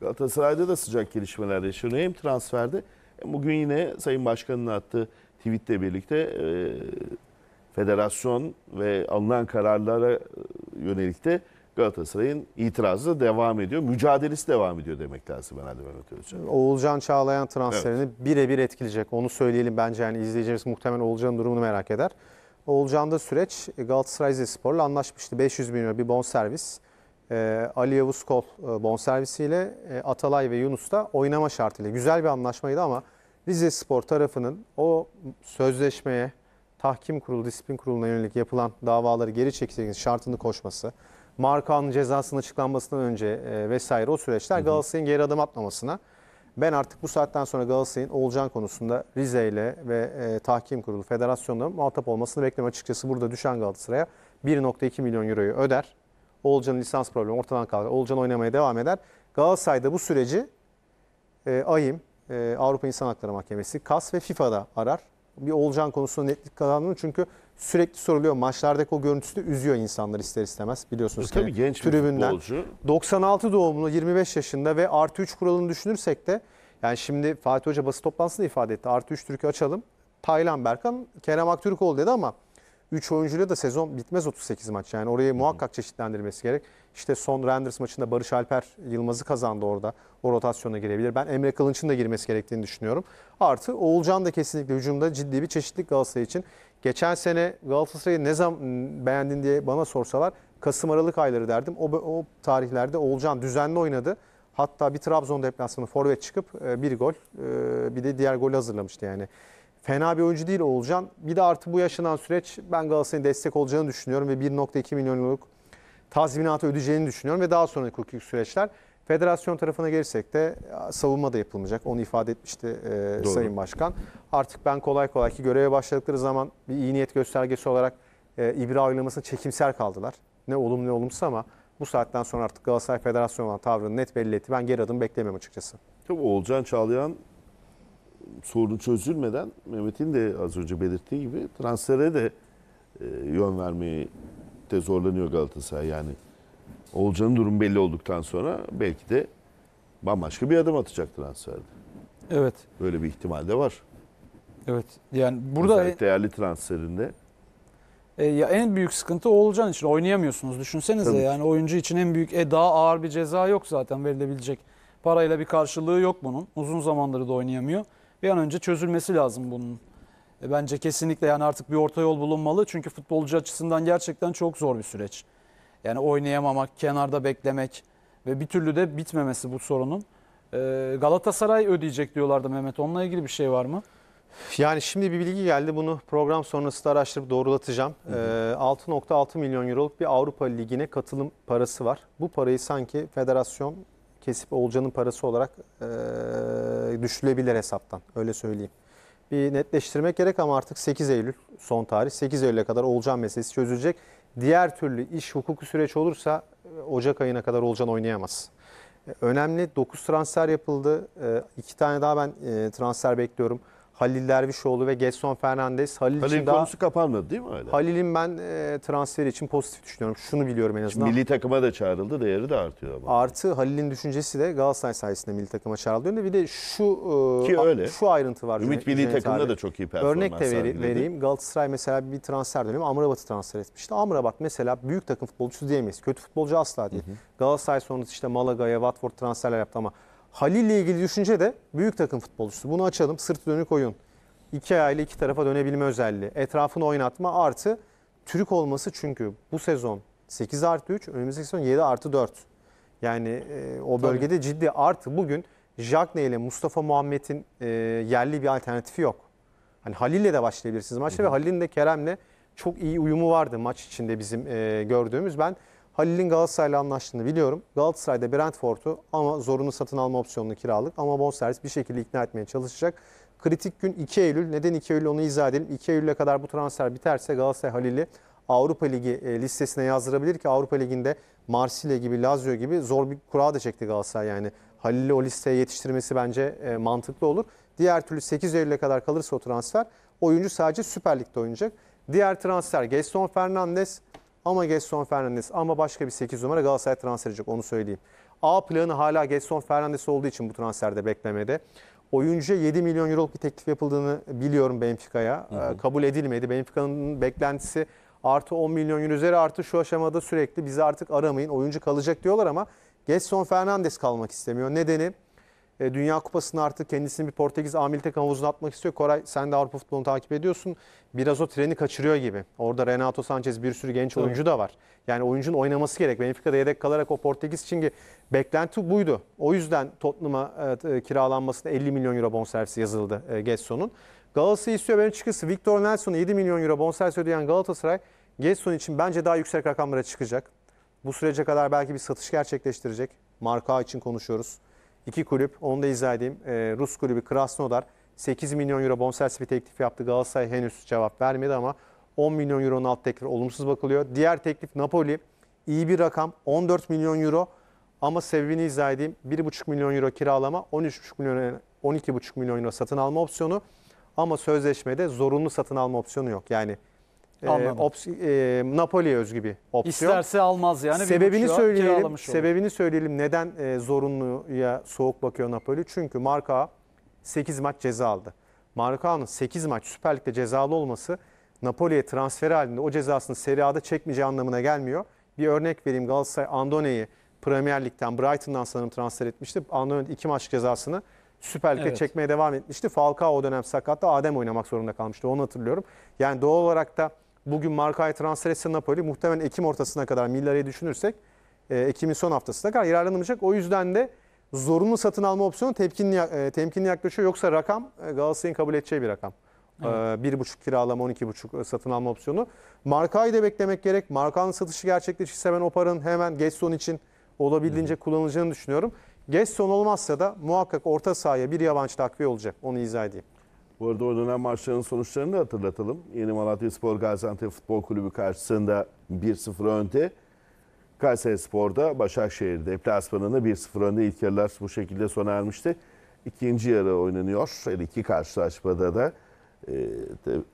Galatasaray'da da sıcak gelişmeler yaşanıyor. Hem transferde hem bugün yine Sayın Başkan'ın attığı tweetle birlikte e, federasyon ve alınan kararlara e, yönelik de Galatasaray'ın itirazı da devam ediyor. Mücadelesi devam ediyor demek lazım herhalde Mehmet Özcan. Oğulcan Çağlayan transferini evet. birebir etkileyecek. Onu söyleyelim bence yani izleyicimiz muhtemelen Oğulcan'ın durumunu merak eder. Oğulcan'da süreç e, Galatasaray Spor'la anlaşmıştı. 500 bin lira bir bon servis e, Ali Yavuz Kol e, bonservisiyle e, Atalay ve Yunus da oynama şartıyla. Güzel bir anlaşmaydı ama Rize Spor tarafının o sözleşmeye tahkim kurulu, disiplin kuruluna yönelik yapılan davaları geri çekeceğiniz şartını koşması, Markan cezasının açıklanmasından önce e, vesaire o süreçler Galatasaray'ın geri adım atmamasına. Ben artık bu saatten sonra Galatasaray'ın Olcan konusunda Rize ile ve e, tahkim kurulu federasyonla muhatap olmasını bekliyorum. Açıkçası burada düşen Galatasaray'a 1.2 milyon euroyu öder. Olcan'ın lisans problemi ortadan kalkar. Olcan oynamaya devam eder. Galatasaray'da bu süreci e, AİM, e, Avrupa İnsan Hakları Mahkemesi, KAS ve FIFA'da arar. Bir Olcan konusunda netlik kazandım çünkü sürekli soruluyor. Maçlardaki o görüntüsü de üzüyor insanlar ister istemez. Biliyorsunuz e, ki tabii genç tribünden. Futbolcu. 96 doğumlu 25 yaşında ve artı 3 kuralını düşünürsek de yani şimdi Fatih Hoca basın toplantısında ifade etti. Artı 3 Türkiye açalım. Taylan Berkan, Kerem Aktürkoğlu dedi ama 3 oyuncuyla da sezon bitmez 38 maç. Yani orayı muhakkak çeşitlendirmesi gerek. İşte son Renders maçında Barış Alper Yılmaz'ı kazandı orada. O rotasyona girebilir. Ben Emre Kılınç'ın da girmesi gerektiğini düşünüyorum. Artı Oğulcan da kesinlikle hücumda ciddi bir çeşitlilik Galatasaray için. Geçen sene Galatasaray'ı ne zaman beğendin diye bana sorsalar Kasım Aralık ayları derdim. O, o tarihlerde Oğulcan düzenli oynadı. Hatta bir Trabzon deplasmanı forvet çıkıp e, bir gol e, bir de diğer gol hazırlamıştı yani fena bir oyuncu değil Oğulcan. Bir de artı bu yaşanan süreç ben Galatasaray'ın destek olacağını düşünüyorum ve 1.2 milyonluk tazminatı ödeyeceğini düşünüyorum ve daha sonraki hukuki süreçler Federasyon tarafına gelirsek de savunma da yapılmayacak. Onu ifade etmişti e, Sayın Başkan. Artık ben kolay kolay ki göreve başladıkları zaman bir iyi niyet göstergesi olarak e, İbra oylamasını çekimser kaldılar. Ne olumlu ne olumsuz ama bu saatten sonra artık Galatasaray Federasyonu olan tavrını net belli etti. Ben geri adım beklemiyorum açıkçası. Tabii Oğulcan Çağlayan sorun çözülmeden Mehmet'in de az önce belirttiği gibi transfere de e, yön vermeyi de zorlanıyor Galatasaray. Yani Olcan'ın durum belli olduktan sonra belki de bambaşka bir adım atacak transferde. Evet. Böyle bir ihtimal de var. Evet. Yani burada Özellikle değerli transferinde e, ya en büyük sıkıntı Olcan için oynayamıyorsunuz düşünsenize Tabii. yani oyuncu için en büyük e, daha ağır bir ceza yok zaten verilebilecek. Parayla bir karşılığı yok bunun. Uzun zamandır da oynayamıyor bir an önce çözülmesi lazım bunun. E, bence kesinlikle yani artık bir orta yol bulunmalı. Çünkü futbolcu açısından gerçekten çok zor bir süreç. Yani oynayamamak, kenarda beklemek ve bir türlü de bitmemesi bu sorunun. E, Galatasaray ödeyecek diyorlardı Mehmet. Onunla ilgili bir şey var mı? Yani şimdi bir bilgi geldi. Bunu program sonrası da araştırıp doğrulatacağım. 6.6 e, milyon euroluk bir Avrupa Ligi'ne katılım parası var. Bu parayı sanki federasyon kesip Olcan'ın parası olarak e, düşülebilir hesaptan. Öyle söyleyeyim. Bir netleştirmek gerek ama artık 8 Eylül son tarih. 8 Eylül'e kadar Olcan meselesi çözülecek. Diğer türlü iş hukuku süreç olursa Ocak ayına kadar Olcan oynayamaz. Önemli 9 transfer yapıldı. 2 tane daha ben transfer bekliyorum. Halil Dervişoğlu ve Getson Fernandes. Halil, Halil için konusu daha, kapanmadı değil mi öyle? Halil'in ben e, transferi için pozitif düşünüyorum. Şunu biliyorum en azından. milli takıma da çağrıldı. Değeri de artıyor ama. Artı Halil'in düşüncesi de Galatasaray sayesinde milli takıma çağrıldı. Bir de şu e, Ki öyle. şu ayrıntı var. Ümit milli takımda da çok iyi performans Örnek de veri, vereyim. Galatasaray mesela bir transfer dönemi Amrabat'ı transfer etmişti. Amrabat mesela büyük takım futbolcusu diyemeyiz. Kötü futbolcu asla değil. Hı hı. Galatasaray sonrası işte Malaga'ya, Watford transferler yaptı ama Halil ile ilgili düşünce de büyük takım futbolcusu. Bunu açalım. Sırt dönük oyun. İki ayağıyla iki tarafa dönebilme özelliği. Etrafını oynatma artı Türk olması çünkü bu sezon 8 artı 3, önümüzdeki sezon 7 artı 4. Yani e, o bölgede Tabii. ciddi artı bugün Jagne ile Mustafa Muhammed'in e, yerli bir alternatifi yok. Hani Halil ile de başlayabilirsiniz maçta ve Halil'in de Kerem'le çok iyi uyumu vardı maç içinde bizim e, gördüğümüz. Ben Halil'in Galatasaray'la anlaştığını biliyorum. Galatasaray'da Brentford'u ama zorunlu satın alma opsiyonunu kiralık ama bonservis bir şekilde ikna etmeye çalışacak. Kritik gün 2 Eylül. Neden 2 Eylül onu izah edelim. 2 Eylül'e kadar bu transfer biterse Galatasaray Halil'i Avrupa Ligi e, listesine yazdırabilir ki Avrupa Ligi'nde Marsilya gibi Lazio gibi zor bir kura da çekti Galatasaray yani. Halil'i o listeye yetiştirmesi bence e, mantıklı olur. Diğer türlü 8 Eylül'e kadar kalırsa o transfer oyuncu sadece Süper Lig'de oynayacak. Diğer transfer Gaston Fernandes ama Gerson Fernandes ama başka bir 8 numara Galatasaray transfer edecek onu söyleyeyim. A planı hala Gerson Fernandes olduğu için bu transferde beklemede. Oyuncuya 7 milyon Euro bir teklif yapıldığını biliyorum Benfica'ya. Ee, kabul edilmedi. Benfica'nın beklentisi artı 10 milyon euro üzeri artı şu aşamada sürekli bizi artık aramayın. Oyuncu kalacak diyorlar ama Gerson Fernandes kalmak istemiyor. Nedeni e, Dünya Kupasını artık kendisini bir Portekiz Amiltek havuzuna atmak istiyor. Koray sen de Avrupa futbolunu takip ediyorsun. Biraz o treni kaçırıyor gibi. Orada Renato Sanchez bir sürü genç Tabii. oyuncu da var. Yani oyuncunun oynaması gerek. Benfica'da yedek kalarak o Portekiz için beklenti buydu. O yüzden Tottenham'a e, e kiralanmasına 50 milyon euro bonservisi yazıldı e, Gesson'un. Galatasaray istiyor benim Benfica'sı. Victor Nelson'a 7 milyon euro bonservis ödeyen Galatasaray Gesson için bence daha yüksek rakamlara çıkacak. Bu sürece kadar belki bir satış gerçekleştirecek. Marka için konuşuyoruz. İki kulüp, onu da izah edeyim. E, Rus kulübü Krasnodar 8 milyon euro bonservis bir teklif yaptı. Galatasaray henüz cevap vermedi ama 10 milyon euronun alt teklifi olumsuz bakılıyor. Diğer teklif Napoli. iyi bir rakam 14 milyon euro ama sebebini izah edeyim. 1,5 milyon euro kiralama, 13,5 milyon 12,5 milyon euro satın alma opsiyonu ama sözleşmede zorunlu satın alma opsiyonu yok. Yani ee, Anladım. ops, e, Napoli'ye özgü bir opsiyon. İsterse almaz yani. Sebebini söyleyelim. Sebebini söyleyelim. Neden e, zorunluya soğuk bakıyor Napoli? Çünkü Marka 8 maç ceza aldı. markanın 8 maç Süper Lig'de cezalı olması Napoli'ye transfer halinde o cezasını Serie A'da çekmeyeceği anlamına gelmiyor. Bir örnek vereyim Galatasaray Andone'yi Premier Lig'den Brighton'dan sanırım transfer etmişti. Andone 2 maç cezasını Süper Lig'de evet. çekmeye devam etmişti. Falcao o dönem sakatta Adem oynamak zorunda kalmıştı onu hatırlıyorum. Yani doğal olarak da bugün Marka'yı transfer etse Napoli muhtemelen Ekim ortasına kadar Millare'yi düşünürsek e, Ekim'in son haftasına kadar yararlanamayacak. O yüzden de zorunlu satın alma opsiyonu temkinli, e, temkinli yaklaşıyor. Yoksa rakam e, Galatasaray'ın kabul edeceği bir rakam. E, evet. E, 1,5 kiralama 12,5 satın alma opsiyonu. Marka'yı da beklemek gerek. Marka'nın satışı gerçekleşirse ben o paranın hemen Getson için olabildiğince evet. kullanılacağını düşünüyorum. Getson olmazsa da muhakkak orta sahaya bir yabancı takviye olacak. Onu izah edeyim. Bu arada oynanan maçların sonuçlarını da hatırlatalım. Yeni Malatya Spor Gaziantep Futbol Kulübü karşısında 1-0 önde. Kayseri Spor'da Başakşehir deplasmanında 1-0 önde ilk yarılar bu şekilde sona ermişti. İkinci yarı oynanıyor. Her iki karşılaşmada da e,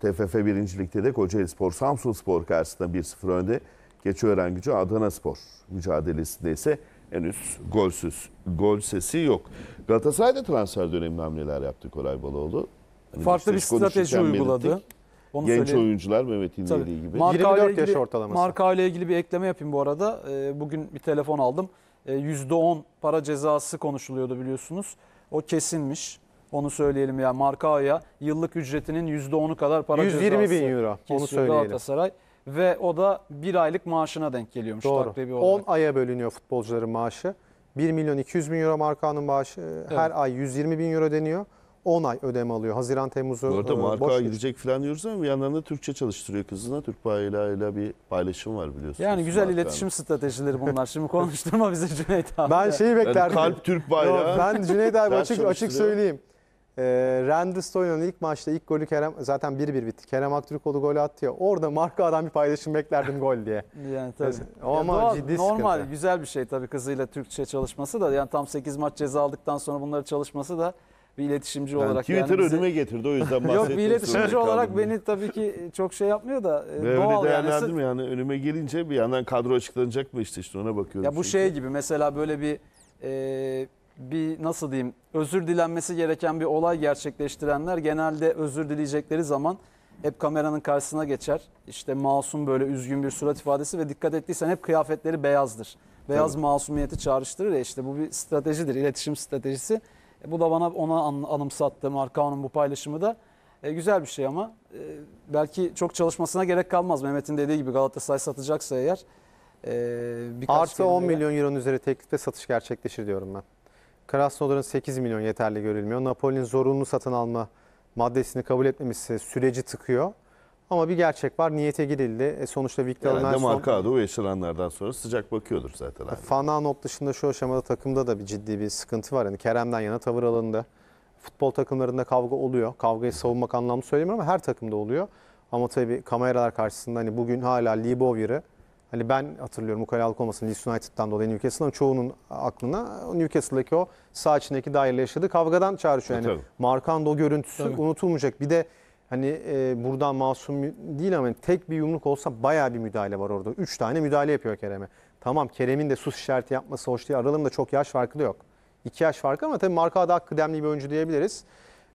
TFF birincilikte de Kocaeli Spor, Samsun Spor karşısında 1-0 önde. Geçiören gücü Adana Spor mücadelesinde ise henüz golsüz, gol sesi yok. Galatasaray'da transfer döneminde hamleler yaptı Koray Baloğlu. Hani Farklı bir strateji uyguladı. Onu Genç söyleyeyim. oyuncular Mehmet İlgili gibi. Marka ile ilgili, yaş ortalaması. Marka ile ilgili bir ekleme yapayım bu arada. E, bugün bir telefon aldım. E, ee, %10 para cezası konuşuluyordu biliyorsunuz. O kesinmiş. Onu söyleyelim ya. Yani Marka'ya yıllık ücretinin %10'u kadar para 120 cezası. 120 bin euro. Onu söyleyelim. Galatasaray. Ve o da bir aylık maaşına denk geliyormuş. Doğru. 10 aya bölünüyor futbolcuların maaşı. 1 milyon 200 bin euro markanın maaşı. Evet. Her ay 120 bin euro deniyor. 10 ay ödeme alıyor. Haziran, Temmuz'u Bu arada e, marka boş gidecek falan diyoruz ama bir yandan da Türkçe çalıştırıyor kızına. Türk bayrağı bir paylaşım var biliyorsunuz. Yani güzel marka iletişim stratejileri bunlar. Şimdi konuşturma bize Cüneyt abi. Ben şeyi beklerdim. Yani kalp Türk bayrağı. Yok, ben Cüneyt abi açık açık söyleyeyim. E, Randy Stoyan'ın ilk maçta ilk golü Kerem zaten 1-1 bitti. Kerem Aktürkoğlu golü attı ya. Orada adam bir paylaşım beklerdim gol diye. Yani tabii. O ama doğal, ciddi normal sıkıntı. güzel bir şey tabii kızıyla Türkçe çalışması da yani tam 8 maç ceza aldıktan sonra bunları çalışması da bir iletişimci yani olarak. Twitter yani önüme getirdi o yüzden Yok bir iletişimci olarak beni tabii ki çok şey yapmıyor da ben doğal öyle yani. Sırf... yani önüme gelince bir yandan kadro açıklanacak mı işte işte ona bakıyorum. Ya bu çünkü. şey gibi mesela böyle bir e, bir nasıl diyeyim özür dilenmesi gereken bir olay gerçekleştirenler genelde özür dileyecekleri zaman hep kameranın karşısına geçer. İşte masum böyle üzgün bir surat ifadesi ve dikkat ettiysen hep kıyafetleri beyazdır. Beyaz Tabii. masumiyeti çağrıştırır ya işte bu bir stratejidir, iletişim stratejisi. E, bu da bana ona anımsattı Markao'nun bu paylaşımı da. E, güzel bir şey ama e, belki çok çalışmasına gerek kalmaz. Mehmet'in dediği gibi Galatasaray satacaksa eğer. E, Artı 10 milyon yani. euronun üzeri teklifte satış gerçekleşir diyorum ben. Krasnodar'ın 8 milyon yeterli görülmüyor. Napoli'nin zorunlu satın alma maddesini kabul etmemesi süreci tıkıyor. Ama bir gerçek var. Niyete girildi. E sonuçta Victor yani Nelson... Demarcado ve Eşiranlardan sonra sıcak bakıyordur zaten. E, Fana not dışında şu aşamada takımda da bir ciddi bir sıkıntı var. Yani Kerem'den yana tavır alındı. Futbol takımlarında kavga oluyor. Kavgayı savunmak anlamlı söylemiyorum ama her takımda oluyor. Ama tabii kameralar karşısında hani bugün hala Libovir'i hani ben hatırlıyorum ukalalık olmasın Leeds United'dan dolayı Newcastle'ın çoğunun aklına Newcastle'daki o sağ içindeki dairle yaşadığı kavgadan çağrışıyor. E, yani Markando görüntüsü tabii. unutulmayacak. Bir de hani e, burada masum değil ama hani tek bir yumruk olsa baya bir müdahale var orada. Üç tane müdahale yapıyor Kerem'e. Tamam Kerem'in de sus işareti yapması hoş değil. Aralarında çok yaş farkı da yok. İki yaş farkı ama tabii marka daha kıdemli bir oyuncu diyebiliriz.